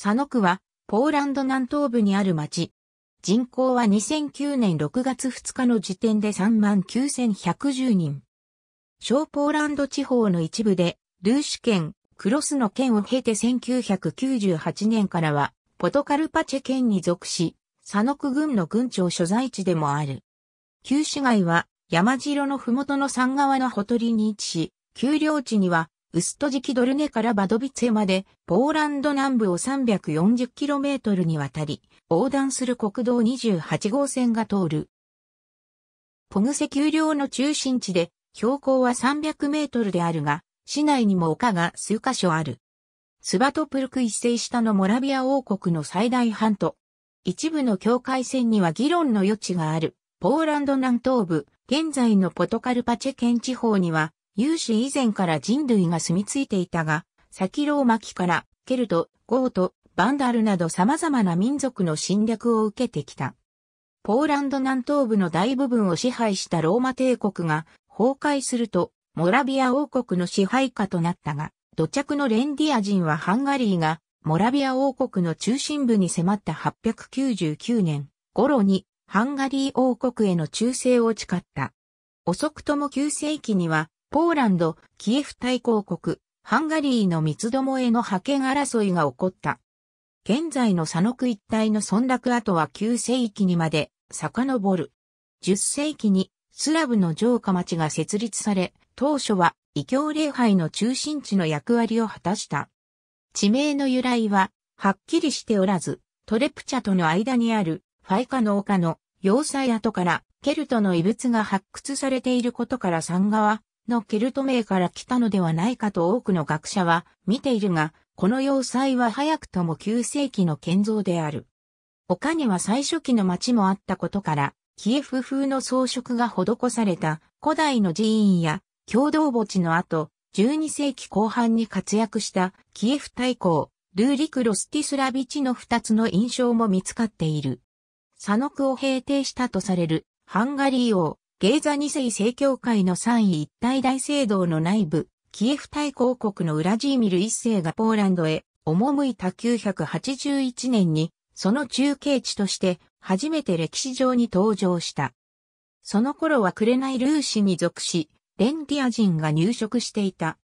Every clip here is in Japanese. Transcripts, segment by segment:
佐野区は、ポーランド南東部にある町。人口は2009年6月2日の時点で39,110人。小ポーランド地方の一部で、ルーシュ県、クロスの県を経て1998年からは、ポトカルパチェ県に属し、佐野区軍の軍庁所在地でもある。旧市街は山城の麓の山側のほとりに位置し、丘陵地にはウストジキドルネからバドビツェまで、ポーランド南部を 340km にわたり、横断する国道28号線が通る。ポグセ丘陵の中心地で、標高は300メートルであるが、市内にも丘が数箇所ある。スバトプルク一世下のモラビア王国の最大半島。一部の境界線には議論の余地がある。ポーランド南東部、現在のポトカルパチェ県地方には、有史以前から人類が住み着いていたが、先ローマ期からケルト、ゴート、バンダルなど様々な民族の侵略を受けてきた。ポーランド南東部の大部分を支配したローマ帝国が崩壊すると、モラビア王国の支配下となったが、土着のレンディア人はハンガリーがモラビア王国の中心部に迫った899年頃にハンガリー王国への忠誠を誓った。遅くとも9世紀にはポーランド、キエフ大公国、ハンガリーの三つどもへの覇権争いが起こった。現在の野区一帯の村落跡は9世紀にまで遡る。10世紀にスラブの城下町が設立され、当初は異教礼拝の中心地の役割を果たした。地名の由来ははっきりしておらず、トレプチャとの間にあるファイカの丘の要塞跡からケルトの遺物が発掘されていることから山側のケルト名から来たのではないかと多くの学者は見ているが、この要塞は早くとも9世紀の建造である。他には最初期の町もあったことから、キエフ風の装飾が施された古代の寺院や共同墓地の後、12世紀後半に活躍したキエフ大公、ルーリク・ロスティスラビチの2つの印象も見つかっている。野区を平定したとされるハンガリー王、ゲーザ2世正教会の三位一体大聖堂の内部、キエフ大公国のウラジーミル一世がポーランドへ赴いた981年に、その中継地として初めて歴史上に登場した。その頃は紅ルーシに属し、レンティア人が入植していた。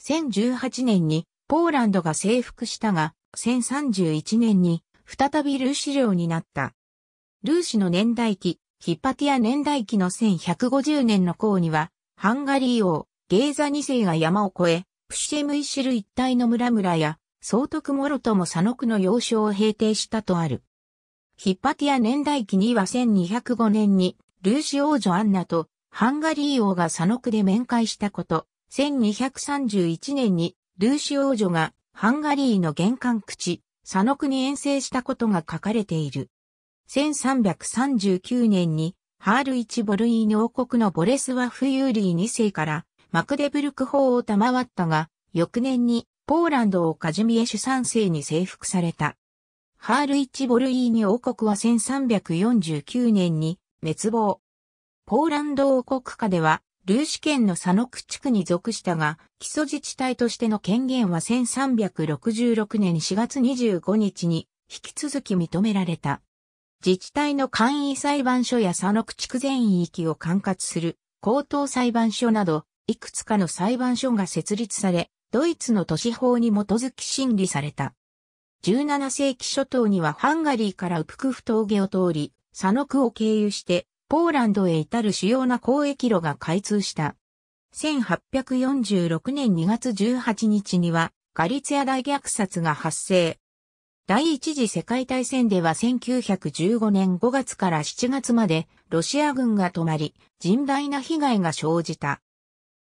1018年にポーランドが征服したが、1031年に再びルーシ領になった。ルーシの年代記、ヒッパティア年代記の1150年の項には、ハンガリー王、ゲーザ2世が山を越え、プシェムイシル一帯の村々や、総督モロとも佐野区の要衝を平定したとある。ヒッパティア年代記には1205年に、ルーシ王女アンナと、ハンガリー王が佐野区で面会したこと、1231年に、ルーシ王女が、ハンガリーの玄関口、佐野区に遠征したことが書かれている。1339年にハールイチ・ボルイーニ王国のボレスワフユーリー2世からマクデブルク法を賜ったが、翌年にポーランドをカジミエシュ3世に征服された。ハールイチ・ボルイーニ王国は1349年に滅亡。ポーランド王国下では、ルーシ県の佐野ク地区に属したが、基礎自治体としての権限は1366年4月25日に引き続き認められた。自治体の簡易裁判所や佐野区地区全域を管轄する高等裁判所など、いくつかの裁判所が設立され、ドイツの都市法に基づき審理された。17世紀初頭にはハンガリーからウプクフ峠を通り、佐野区を経由して、ポーランドへ至る主要な交易路が開通した。1846年2月18日には、ガリツヤ大虐殺が発生。第一次世界大戦では1915年5月から7月までロシア軍が止まり、甚大な被害が生じた。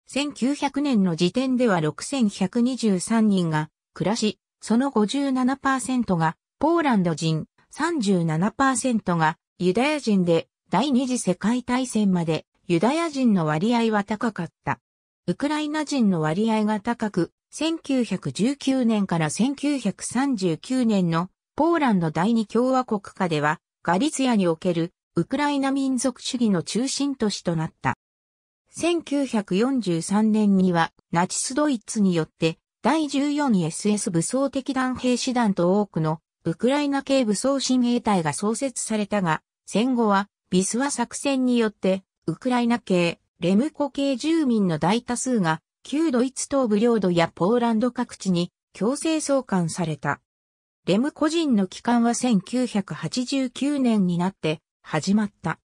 1900年の時点では6123人が暮らし、その57%がポーランド人、37%がユダヤ人で第二次世界大戦までユダヤ人の割合は高かった。ウクライナ人の割合が高く、1919年から1939年のポーランド第二共和国下ではガリツヤにおけるウクライナ民族主義の中心都市となった。1943年にはナチスドイツによって第 14SS 武装敵団兵士団と多くのウクライナ系武装親衛隊が創設されたが、戦後はビスワ作戦によってウクライナ系、レムコ系住民の大多数が旧ドイツ東部領土やポーランド各地に強制送還された。レム個人の帰還は1989年になって始まった。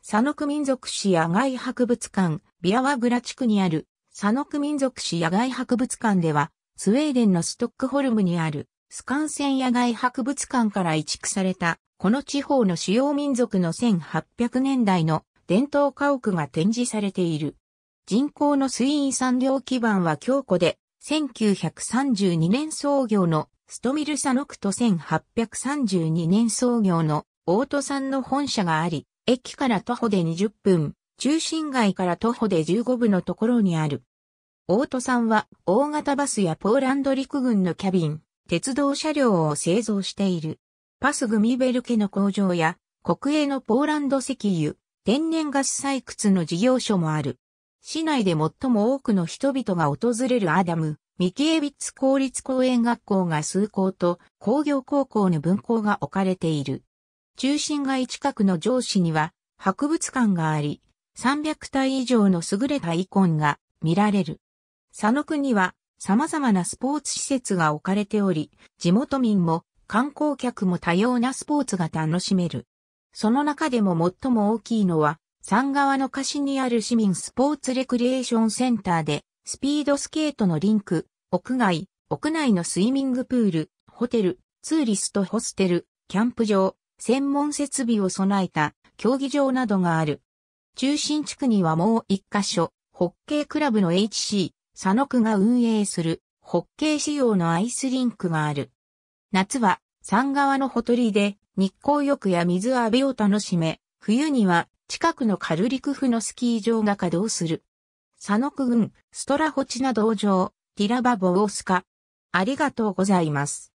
佐野区民族史野外博物館、ビアワグラ地区にある佐野区民族史野外博物館では、スウェーデンのストックホルムにあるスカンセン野外博物館から移築された、この地方の主要民族の1800年代の伝統家屋が展示されている。人口の水印産業基盤は強固で、1932年創業のストミルサノクと1832年創業のオートさんの本社があり、駅から徒歩で20分、中心街から徒歩で15分のところにある。オートさんは大型バスやポーランド陸軍のキャビン、鉄道車両を製造している。パスグミベル家の工場や国営のポーランド石油、天然ガス採掘の事業所もある。市内で最も多くの人々が訪れるアダム、ミキエビッツ公立公園学校が数校と工業高校の分校が置かれている。中心街近くの上市には博物館があり、300体以上の優れたイコンが見られる。佐野区には様々なスポーツ施設が置かれており、地元民も観光客も多様なスポーツが楽しめる。その中でも最も大きいのは、山側の歌詞にある市民スポーツレクリエーションセンターで、スピードスケートのリンク、屋外、屋内のスイミングプール、ホテル、ツーリストホステル、キャンプ場、専門設備を備えた競技場などがある。中心地区にはもう一箇所、ホッケークラブの HC、佐野区が運営する、ホッケー仕様のアイスリンクがある。夏は、山側のほとりで、日光浴や水浴びを楽しめ、冬には、近くのカルリクフのスキー場が稼働する。佐野区郡、ストラホチナ道場、ティラバボウオスカ。ありがとうございます。